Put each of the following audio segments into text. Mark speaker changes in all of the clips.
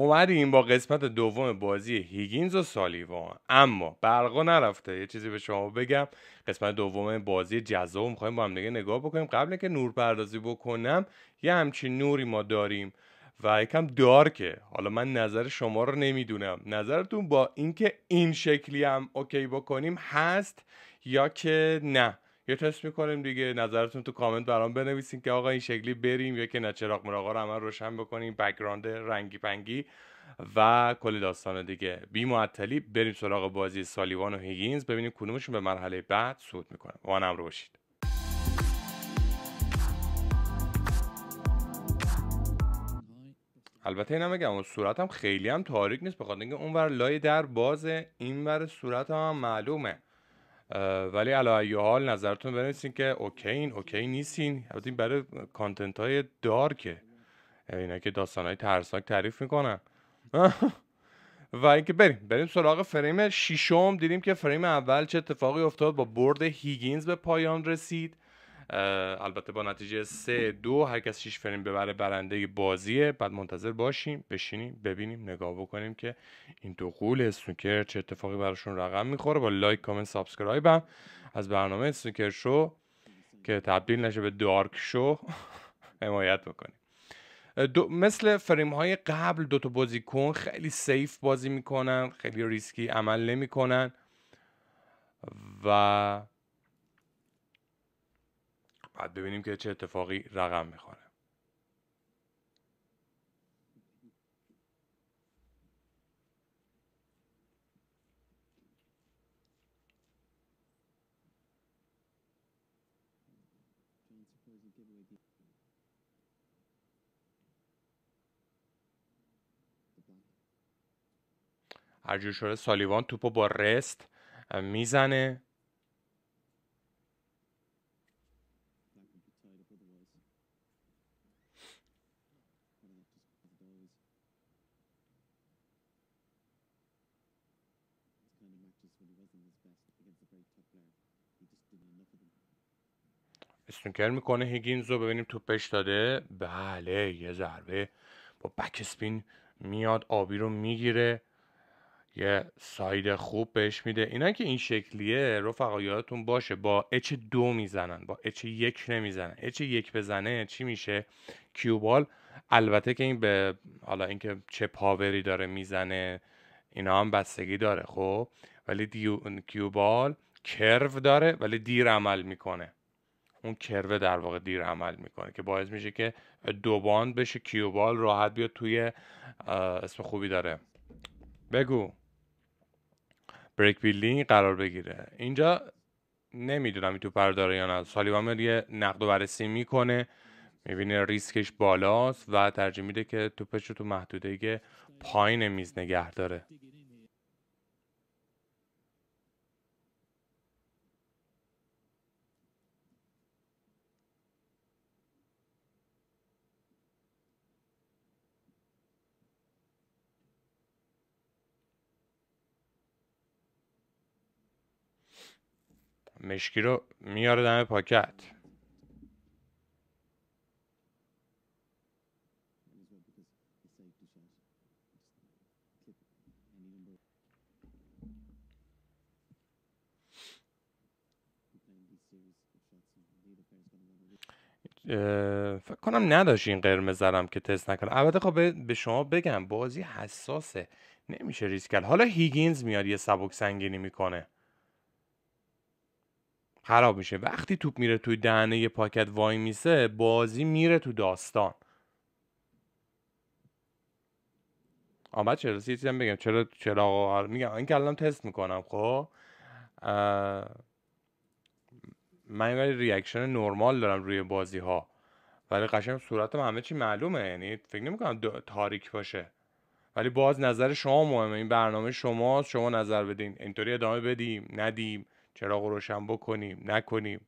Speaker 1: اومدیم با قسمت دوم بازی هیگینز و سالیوان اما برقا نرفته یه چیزی به شما بگم قسمت دوم بازی جزا میخوایم با هم دیگه نگاه بکنیم قبل که نور پردازی بکنم یه همچین نوری ما داریم و یکم دارکه حالا من نظر شما رو نمیدونم نظرتون با اینکه این شکلی هم اوکی بکنیم هست یا که نه یه تست میکنیم دیگه نظرتون تو کامنت برام بنویسین که آقا این شکلی بریم یا که نه چراغ رو همه روشن بکنیم بکگراند رنگی پنگی و کل داستان دیگه بی معطلی بریم سراغ بازی سالیوان و هیگینز ببینیم کدومشون به مرحله بعد صعود میکنن وانم رو باشید البته اینم بگم اون صورتم خیلی هم تاریک نیست بخاطر اینکه اونور لای در بازه اینور صورتم هم معلومه ولی علی حال نظرتون بنویسین که اوکی این اوکی نیستین البته این برای کانتنت های دارکه اینا که داستان های ترسناک تعریف میکنن و اینکه بریم بریم سراغ فریم ششم دیدیم که فریم اول چه اتفاقی افتاد با برد هیگینز به پایان رسید البته با نتیجه 3 دو هر کس 6 فریم ببره برنده بازیه بعد منتظر باشیم بشینیم ببینیم نگاه بکنیم که این دو قول سنوکر چه اتفاقی براشون رقم میخوره با لایک کامنت سابسکرایب هم از برنامه اسنوکر شو که تبدیل نشه به دارک شو حمایت بکنیم مثل فریم های قبل دوتا بازیکن خیلی سیف بازی میکنن خیلی ریسکی عمل نمیکنن و بعد ببینیم که چه اتفاقی رقم میخوره هرجور شده سالیوان توپو با رست میزنه استونکر میکنه هیگینز رو ببینیم توپش داده بله یه ضربه با بک اسپین میاد آبی رو میگیره یه ساید خوب بهش میده اینا که این شکلیه رفقا یادتون باشه با اچ دو میزنن با اچ یک نمیزنن اچ یک بزنه چی میشه کیوبال البته که این به حالا اینکه چه پاوری داره میزنه اینا هم بستگی داره خب ولی دیو... کیوبال کرو داره ولی دیر عمل میکنه اون کروه در واقع دیر عمل میکنه که باعث میشه که دو باند بشه کیوبال راحت بیاد توی اسم خوبی داره بگو بریک بیلدینگ قرار بگیره اینجا نمیدونم این تو پرداره یا نه سالیوان یه نقد و بررسی میکنه میبینه ریسکش بالاست و ترجیح میده که توپش رو تو محدوده پایین میز نگه داره مشکی رو میاره دم پاکت فکر کنم نداشت این قرمز زرم که تست نکنه البته خب به شما بگم بازی حساسه نمیشه ریسک کرد حالا هیگینز میاد یه سبک سنگینی میکنه خراب میشه وقتی توپ میره توی دهنه یه پاکت وای میسه بازی میره تو داستان آمد چرا یه هم بگم چرا چرا آقا آره، میگم این الان تست میکنم خب من ولی ریاکشن نرمال دارم روی بازی ها ولی قشنگ صورتم همه چی معلومه یعنی فکر نمیکنم تاریک باشه ولی باز نظر شما مهمه این برنامه شماست شما نظر بدین اینطوری ادامه بدیم ندیم چراغ روشن بکنیم نکنیم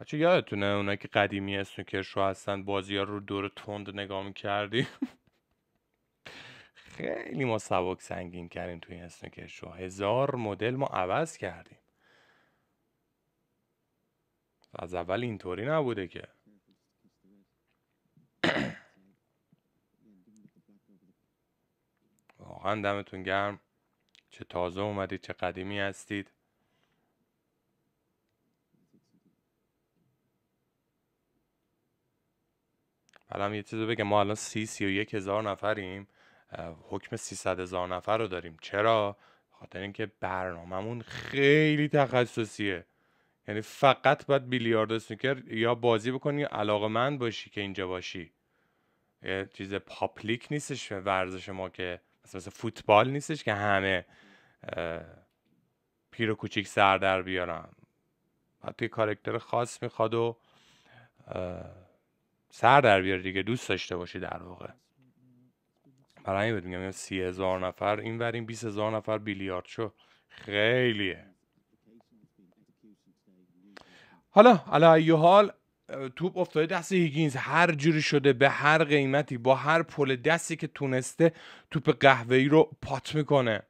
Speaker 1: بچه یادتونه اونا که قدیمی اسنوکر شو هستن بازی ها رو دور تند نگاه میکردیم خیلی ما سبک سنگین کردیم توی اسنوکر شو هزار مدل ما عوض کردیم از اول اینطوری نبوده که دمتون گرم چه تازه اومدید چه قدیمی هستید الان یه چیز بگم ما الان سی سی و یک هزار نفریم حکم 300 هزار نفر رو داریم چرا خاطر اینکه برنامهمون خیلی تخصصیه یعنی فقط باید بیلیارد اسنوکر یا بازی بکنی علاقه باشی که اینجا باشی یه چیز پاپلیک نیستش ورزش ما که مثل, فوتبال نیستش که همه پیر و کوچیک سر در بیارن حتی کارکتر خاص میخواد و سر در بیاره دیگه دوست داشته باشی در واقع برای این میگم سی هزار نفر این ور بیس هزار نفر بیلیارد شو خیلیه حالا علا حال توپ افتاده دست هیگینز هر جوری شده به هر قیمتی با هر پل دستی که تونسته توپ قهوه‌ای رو پات میکنه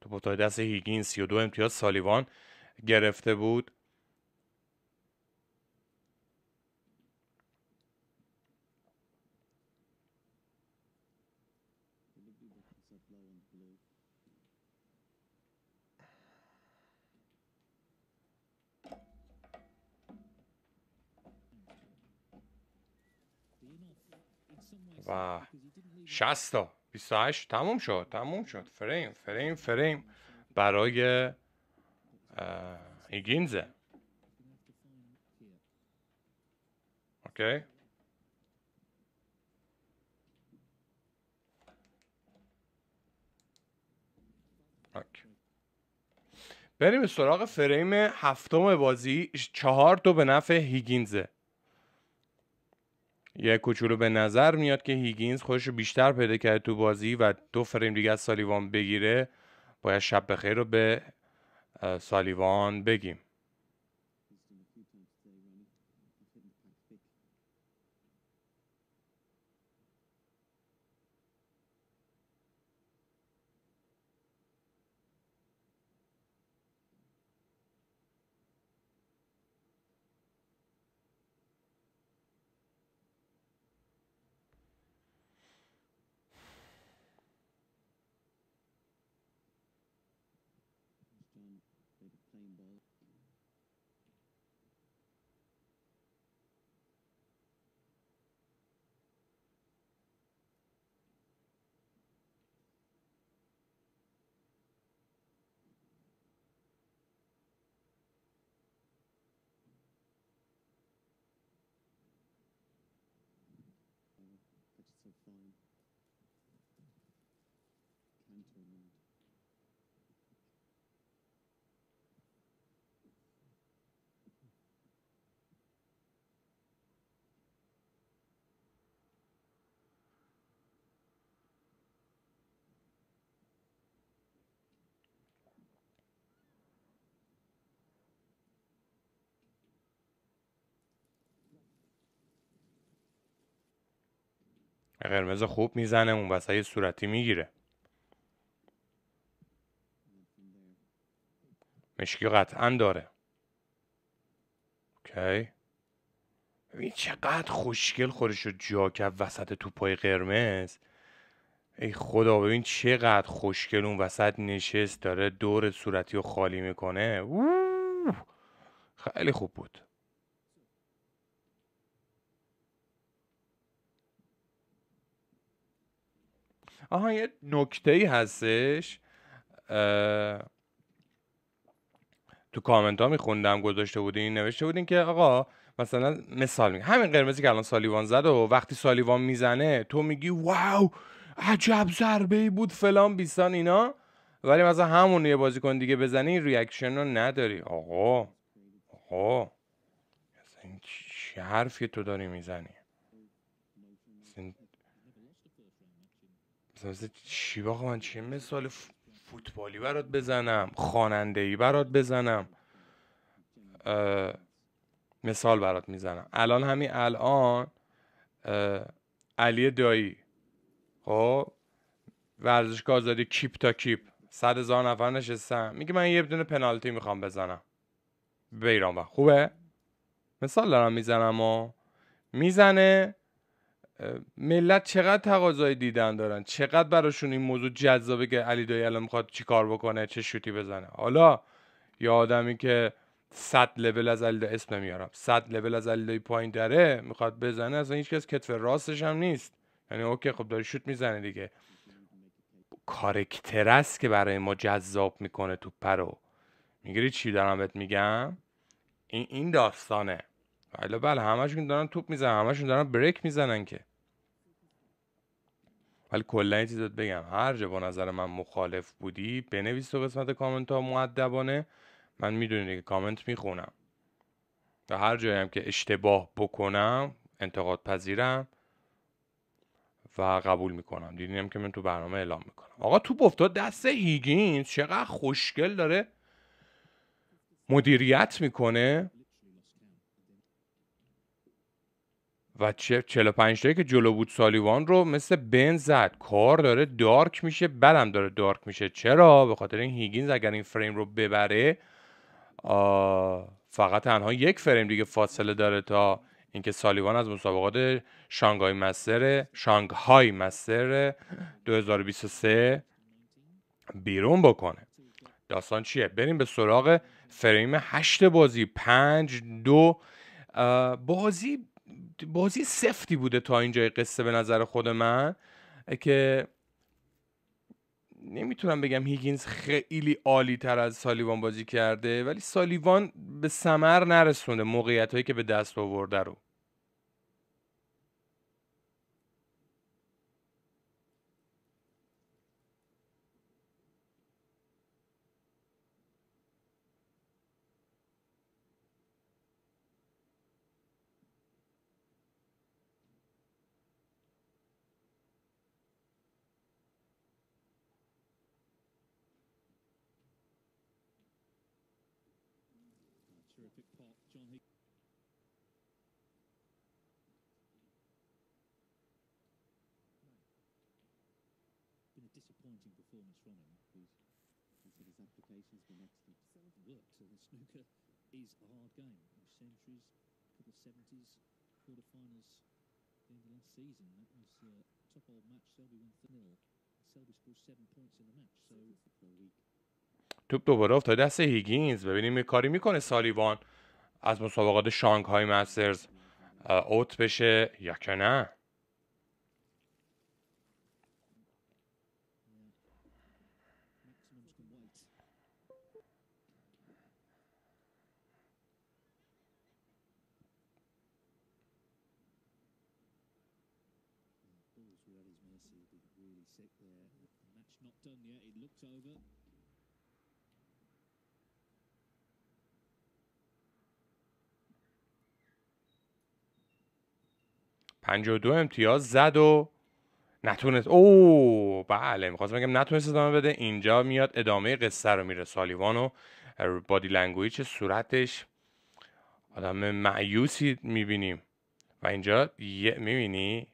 Speaker 1: تو پتای دست هیگین 32 امتیاز سالیوان گرفته بود و شستا تا 28 تموم شد تموم شد فریم فریم فریم برای هیگینزه، اوکی اوکی بریم سراغ فریم هفتم بازی چهار دو به نفع هیگینزه یه کوچولو به نظر میاد که هیگینز خودش رو بیشتر پیدا کرده تو بازی و دو فریم دیگه از سالیوان بگیره باید شب بخیر رو به سالیوان بگیم کنید قرمز خوب میزنه اون وسط صورتی میگیره مشکی قطعا داره اوکی ببین چقدر خوشگل خودش رو جا کرد وسط توپای قرمز ای خدا ببین چقدر خوشگل اون وسط نشست داره دور صورتی رو خالی میکنه اوه. خیلی خوب بود آها یه نکته ای هستش تو کامنت ها میخوندم گذاشته بودین نوشته بودین که آقا مثلا مثال میگه همین قرمزی که الان سالیوان زد و وقتی سالیوان میزنه تو میگی واو عجب ضربه ای بود فلان بیسان اینا ولی مثلا همون یه بازیکن دیگه بزنی ریاکشن رو نداری آقا آقا این چه حرفی تو داری میزنی مثلا چی باقا من چه مثال فوتبالی برات بزنم خواننده ای برات بزنم مثال برات میزنم الان همین الان علی دایی خب ورزشگاه آزادی کیپ تا کیپ صد هزار نفر نشستم میگه من یه دونه پنالتی میخوام بزنم به خوبه مثال دارم میزنم و میزنه ملت چقدر تقاضای دیدن دارن چقدر براشون این موضوع جذابه که علی دایی الان میخواد کار بکنه چه شوتی بزنه حالا یا آدمی که صد لول از علی دایی اسم نمیارم صد لول از علی دایی پایین داره میخواد بزنه اصلا هیچ کس کتف راستش هم نیست یعنی اوکی خب داره شوت میزنه دیگه کارکتر است که برای ما جذاب میکنه تو پرو میگیری چی دارم میگم این این داستانه حالا بله،, بله همشون دارن توپ میزنن همشون دارن بریک میزنن که ولی کلا یه چیزت بگم هر جا با نظر من مخالف بودی بنویس تو قسمت کامنت ها معدبانه من میدونی که کامنت میخونم و هر جایی هم که اشتباه بکنم انتقاد پذیرم و قبول میکنم دیدینم که من تو برنامه اعلام میکنم آقا تو افتاد دست هیگینز چقدر خوشگل داره مدیریت میکنه و 45 تایی که جلو بود سالیوان رو مثل بن زد کار داره دارک میشه بدم داره دارک میشه چرا به خاطر این هیگینز اگر این فریم رو ببره فقط تنها یک فریم دیگه فاصله داره تا اینکه سالیوان از مسابقات شانگهای مستر شانگهای مستر 2023 بیرون بکنه داستان چیه بریم به سراغ فریم هشت بازی پنج دو بازی بازی سفتی بوده تا اینجای قصه به نظر خود من که نمیتونم بگم هیگینز خیلی عالی تر از سالیوان بازی کرده ولی سالیوان به سمر نرسونده موقعیت هایی که به دست آورده رو terrific pot. John Higgins. Been a disappointing performance from him. He's, he said his application's been excellent. It works. So the snooker is a hard game. Centuries, a couple of 70s, quarterfinals at the end of last season. That was a uh, top old match. Selby won 3 0. Selby scored seven points in the match. So. so توپ دوباره افتاد دست هیگینز ببینیم یه کاری میکنه سالیوان از مسابقات شانگهای مسترز اوت بشه یا که نه 52 امتیاز زد و نتونست او بله میخواستم بگم نتونست ادامه بده اینجا میاد ادامه قصه رو میره سالیوان و بادی لنگویج صورتش آدم معیوسی میبینیم و اینجا یه میبینی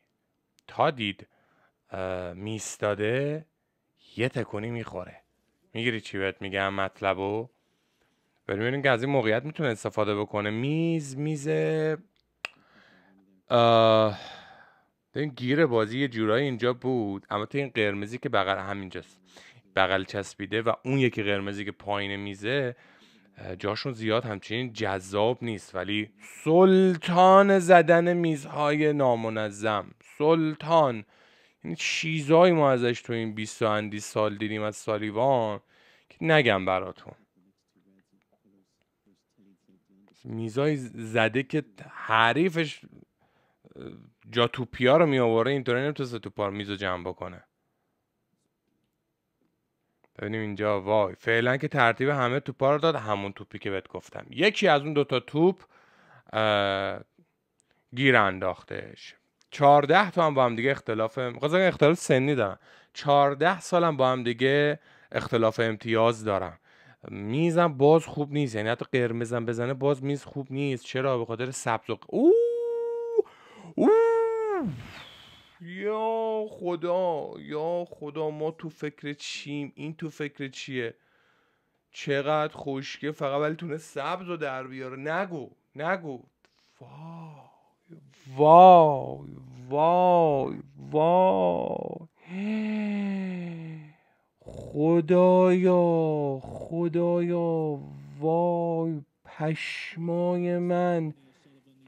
Speaker 1: تا دید میستاده یه تکونی میخوره میگیری چی بهت میگم مطلبو بریم ببینیم که از این موقعیت میتونه استفاده بکنه میز میزه. این گیر بازی یه جورایی اینجا بود اما تو این قرمزی که بغل همینجاست بغل چسبیده و اون یکی قرمزی که پایین میزه جاشون زیاد همچنین جذاب نیست ولی سلطان زدن میزهای نامنظم سلطان یعنی چیزهایی ما ازش تو این 20 اندی سال دیدیم از سالیوان که نگم براتون میزای زده که حریفش جا توپیا رو می آوره اینطوری نمیتونست تو پار میز رو جمع بکنه ببینیم اینجا وای فعلا که ترتیب همه توپا رو داد همون توپی که بهت گفتم یکی از اون دوتا توپ گیر انداختش چارده تا هم با هم دیگه اختلاف خب، مثلا اختلاف سنی دارن چارده سالم با هم دیگه اختلاف امتیاز دارم. میزم باز خوب نیست یعنی حتی قرمزم بزنه باز میز خوب نیست چرا به خاطر سبز و او یا خدا یا خدا ما تو فکر چیم این تو فکر چیه چقدر خوشگه فقط ولی تونه سبز رو در بیاره نگو نگو وای وای وای وای خدایا خدایا وای پشمای من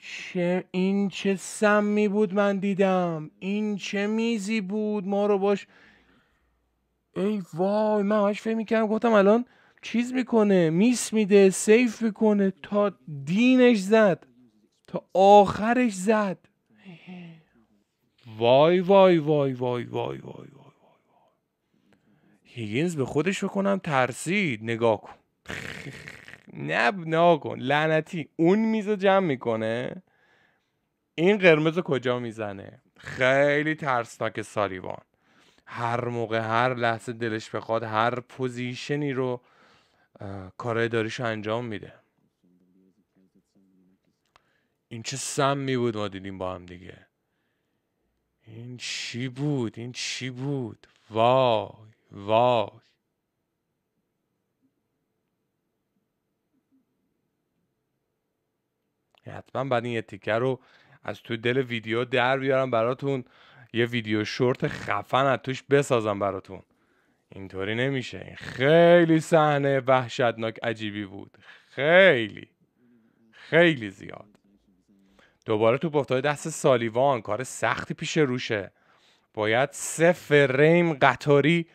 Speaker 1: چه این چه سمی بود من دیدم این چه میزی بود ما رو باش ای وای من همش فکر میکردم گفتم الان چیز میکنه میس میده سیف میکنه تا دینش زد تا آخرش زد وای وای وای وای وای وای هیگینز به خودش بکنم ترسید نگاه کن نه نه کن لعنتی اون میز جمع میکنه این قرمز کجا میزنه خیلی ترسناک سالیوان هر موقع هر لحظه دلش بخواد هر پوزیشنی رو کارهای رو انجام میده این چه سم می بود ما دیدیم با هم دیگه این چی بود این چی بود وای وای حتما بعد این تیکه رو از تو دل ویدیو در بیارم براتون یه ویدیو شورت خفن از توش بسازم براتون اینطوری نمیشه این خیلی صحنه وحشتناک عجیبی بود خیلی خیلی زیاد دوباره تو افتاده دست سالیوان کار سختی پیش روشه باید سه فریم قطاری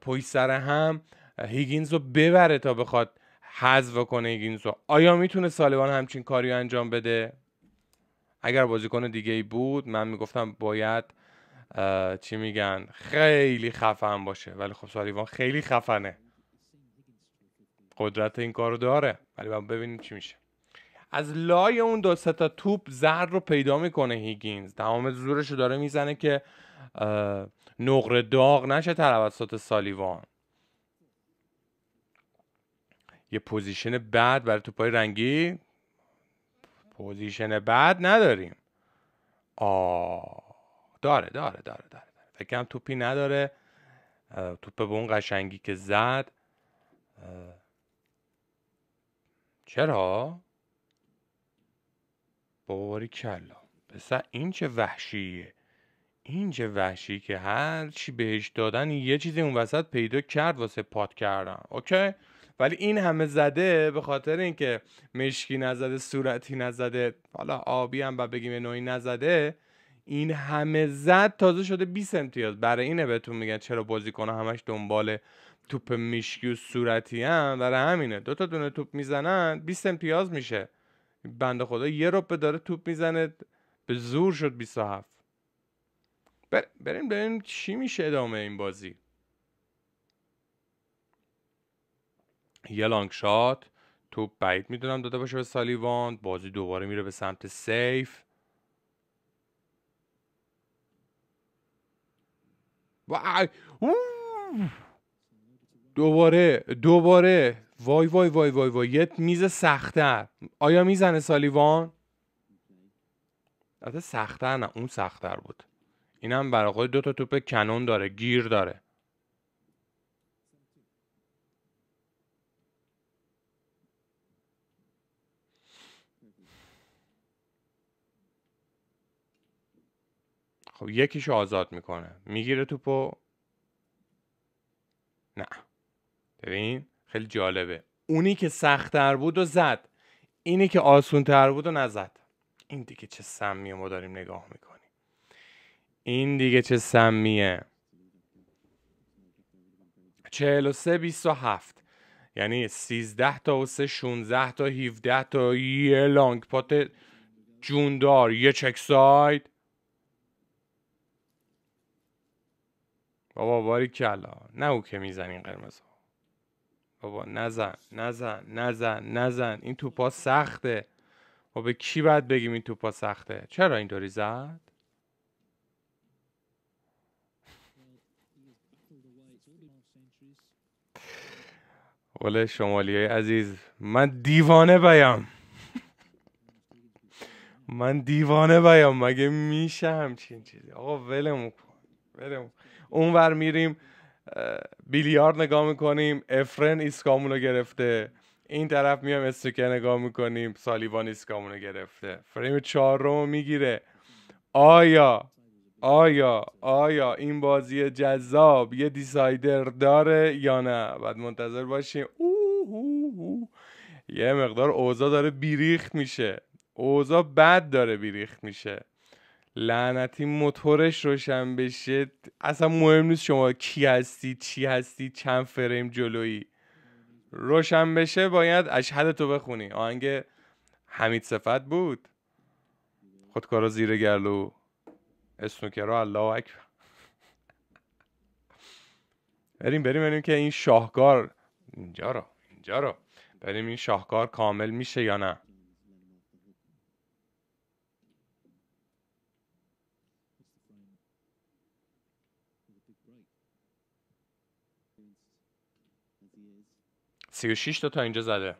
Speaker 1: پویستر هم هیگینز رو ببره تا بخواد حذف کنه هیگینز رو آیا میتونه سالیوان همچین کاری انجام بده اگر بازیکن دیگه ای بود من میگفتم باید چی میگن خیلی خفن باشه ولی خب سالیوان خیلی خفنه قدرت این کارو داره ولی من ببینیم چی میشه از لای اون دو تا توپ زر رو پیدا میکنه هیگینز تمام زورش رو داره میزنه که نقره داغ نشه توسط سالیوان یه پوزیشن بعد برای توپای رنگی پوزیشن بعد نداریم آ داره داره داره داره فکرم توپی نداره توپ به اون قشنگی که زد چرا باری کلا پسر این چه وحشیه این چه وحشی که هر چی بهش دادن یه چیزی اون وسط پیدا کرد واسه پات کردن اوکی ولی این همه زده به خاطر اینکه مشکی نزده صورتی نزده حالا آبی هم و بگیم نوعی نزده این همه زد تازه شده 20 امتیاز برای اینه بهتون میگن چرا بازی کنه همش دنبال توپ مشکی و صورتی هم برای همینه دو تا دونه توپ میزنن 20 امتیاز میشه بنده خدا یه ربه داره توپ میزنه به زور شد 27 بریم بریم چی میشه ادامه این بازی یه لانگ شات تو بعید میدونم داده باشه به سالیوان بازی دوباره میره به سمت سیف وای دوباره دوباره وای وای وای وای وای یه میز سختتر آیا میزنه سالیوان البته سختتر نه اون سختتر بود اینم برای خود دو تا توپ کنون داره گیر داره خب یکیشو آزاد میکنه میگیره توپو نه ببین خیلی جالبه اونی که سختتر بود و زد اینی که آسونتر بود و نزد این دیگه چه سمیه ما داریم نگاه میکنیم این دیگه چه سمیه 43 27 یعنی 13 تا و 3 16 تا 17 تا یه لانگ پات جوندار یه چک ساید بابا باری کلا نه او که میزنی قرمز بابا نزن نزن نزن نزن این توپا سخته ما به کی باید بگیم این توپا سخته چرا اینطوری زد قول شمالی های عزیز من دیوانه بیم من دیوانه بیم مگه میشه همچین چیزی آقا ولمون کن ولمون اونور میریم بیلیارد نگاه میکنیم افرن رو گرفته این طرف میام استکه نگاه میکنیم سالیوان ایسکامونو گرفته فریم چهارم میگیره آیا آیا آیا این بازی جذاب یه دیسایدر داره یا نه بعد منتظر باشیم اوه یه مقدار اوزا داره بیریخت میشه اوزا بد داره بیریخت میشه لعنتی موتورش روشن بشه اصلا مهم نیست شما کی هستی چی هستی چند فریم جلویی روشن بشه باید اشهد تو بخونی آهنگ حمید صفت بود خودکارا زیر گرلو اسنوکرا الله اکبر بریم بریم بریم که این شاهکار اینجا رو اینجا رو بریم این شاهکار کامل میشه یا نه 36 تا تا اینجا زده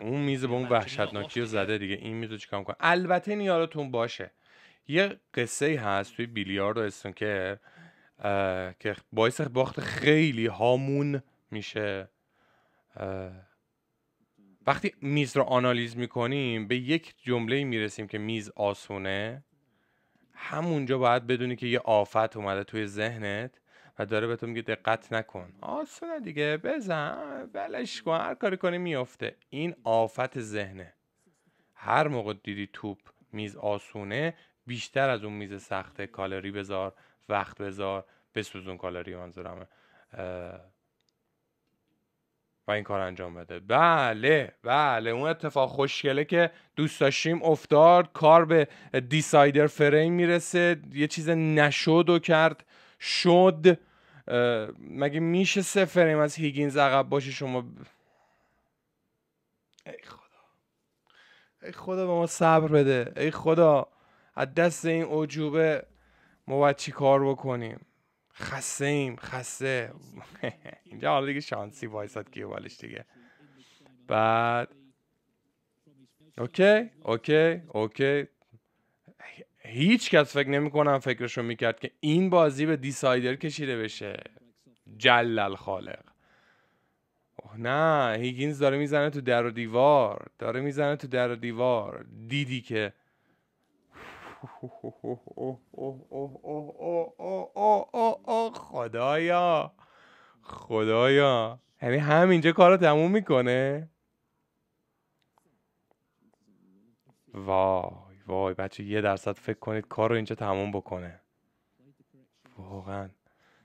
Speaker 1: اون میز به اون وحشتناکی رو زده دیگه این میز رو چیکار کنه البته نیاراتون باشه یه قصه هست توی بیلیارد و استونکر که باعث باخت خیلی هامون میشه وقتی میز رو آنالیز میکنیم به یک جمله میرسیم که میز آسونه همونجا باید بدونی که یه آفت اومده توی ذهنت و داره به تو میگه دقت نکن آسونه دیگه بزن ولش کن هر کاری کنی میافته این آفت ذهنه هر موقع دیدی توپ میز آسونه بیشتر از اون میز سخته کالری بذار وقت بذار بسوزون کالری منظورمه و این کار انجام بده بله بله اون اتفاق خوشگله که دوست داشتیم افتاد کار به دیسایدر فریم میرسه یه چیز نشد و کرد شد مگه میشه سه فریم از هیگینز عقب باشه شما ای خدا ای خدا به ما صبر بده ای خدا از دست این عجوبه ما باید چی کار بکنیم خسته ایم خسته اینجا حالا دیگه شانسی وایساد کیوالش دیگه بعد اوکی اوکی اوکی هیچ کس فکر نمیکنم فکرشو میکرد که این بازی به دیسایدر کشیده بشه جلل خالق اوه نه هیگینز داره میزنه تو در و دیوار داره میزنه تو در و دیوار دیدی که خدایا خدایا یعنی همینجا کار رو تموم میکنه وای وای بچه یه درصد فکر کنید کار رو اینجا تموم بکنه واقعا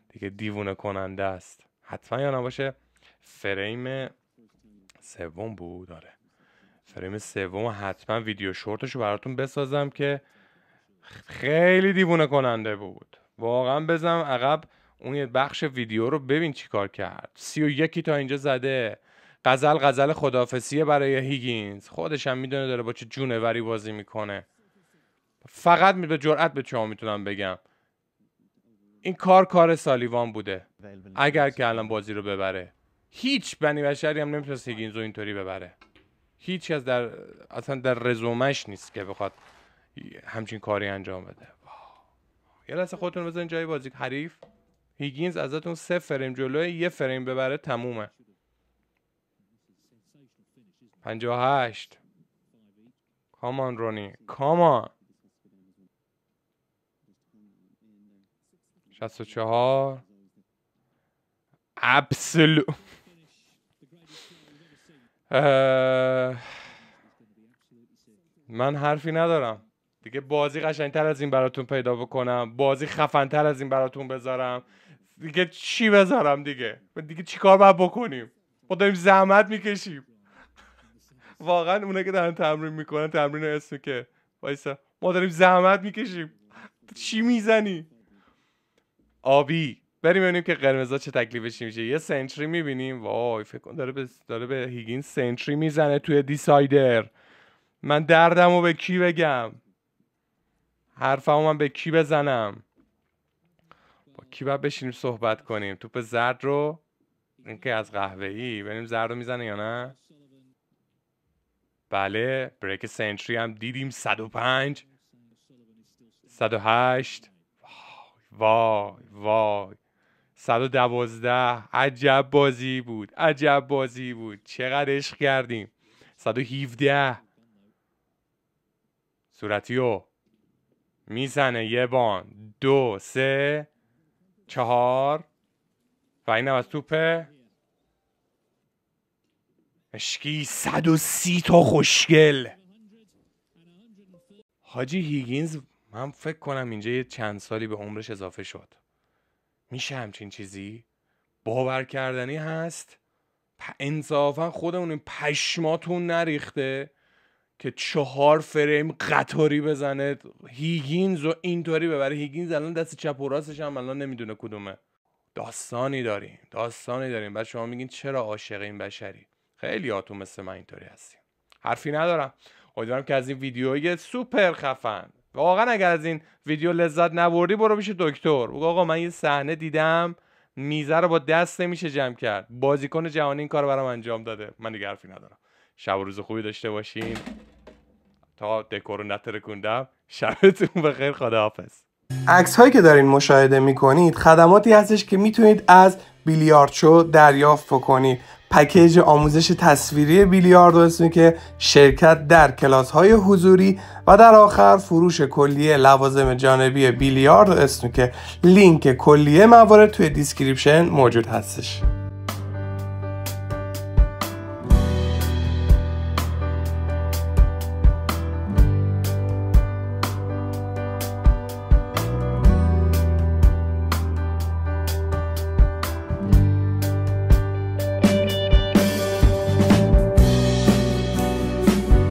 Speaker 1: دیگه دیوونه کننده است حتما یا نباشه فریم سوم بود داره فریم سوم حتما ویدیو شورتش رو براتون بسازم که خیلی دیوونه کننده بود واقعا بزن عقب اون یه بخش ویدیو رو ببین چیکار کرد سی و یکی تا اینجا زده غزل غزل خدافسیه برای هیگینز خودش هم میدونه داره با چه جونوری بازی میکنه فقط می به جرأت به شما میتونم بگم این کار کار سالیوان بوده اگر که الان بازی رو ببره هیچ بنی بشری هم نمیتونست هیگینز رو اینطوری ببره هیچ از در اصلا در رزومش نیست که بخواد همچین کاری انجام بده یه لحظه خودتون بزنین جای بازی حریف هیگینز ازتون سه فریم جلوی یه فریم ببره تمومه 58 کامان رونی کامان 64 ابسلو من حرفی ندارم دیگه بازی قشنگتر از این براتون پیدا بکنم بازی خفنتر از این براتون بذارم دیگه چی بذارم دیگه دیگه چیکار باید بکنیم ما داریم زحمت میکشیم واقعا اونا که دارن تمرین میکنن تمرین اسمی که وایسا ما داریم زحمت میکشیم چی میزنی آبی بریم ببینیم که قرمزا چه تکلیفش میشه یه سنتری میبینیم وای فکر کن داره به داره به هیگین سنتری میزنه توی دیسایدر من دردم به کی بگم حرفمو من به کی بزنم با کی باید بشینیم صحبت کنیم توپ زرد رو اینکه از قهوه ای بریم زرد رو میزنه یا نه بله بریک سنتری هم دیدیم 105 108 وای وای 112 عجب بازی بود عجب بازی بود چقدر عشق کردیم 117 صورتیو میزنه یه بان دو سه چهار و این از توپه اشکی سی تا خوشگل حاجی هیگینز من فکر کنم اینجا یه چند سالی به عمرش اضافه شد میشه همچین چیزی باور کردنی هست انصافا خودمون پشماتون نریخته که چهار فریم قطاری بزنه هیگینز و اینطوری ببره هیگینز الان دست چپ و راستش هم الان نمیدونه کدومه داستانی داریم داستانی داریم بعد شما میگین چرا عاشق این بشری خیلی هاتون مثل من اینطوری هستیم حرفی ندارم امیدوارم که از این ویدیو سوپر خفن واقعا اگر از این ویدیو لذت نبردی برو میشه دکتر بگو آقا من یه صحنه دیدم میزه رو با دست نمیشه جمع کرد بازیکن جهانی این کار برام انجام داده من دیگه حرفی ندارم شب و روز خوبی داشته باشین تا دکورو نترکوندم شبتون بخیر خداحافظ عکس هایی که دارین مشاهده کنید، خدماتی هستش که میتونید از بیلیارد دریافت بکنید پکیج آموزش تصویری بیلیارد اسمی که شرکت در کلاس های حضوری و در آخر فروش کلیه لوازم جانبی بیلیارد اسمی که لینک کلیه موارد توی دیسکریپشن موجود هستش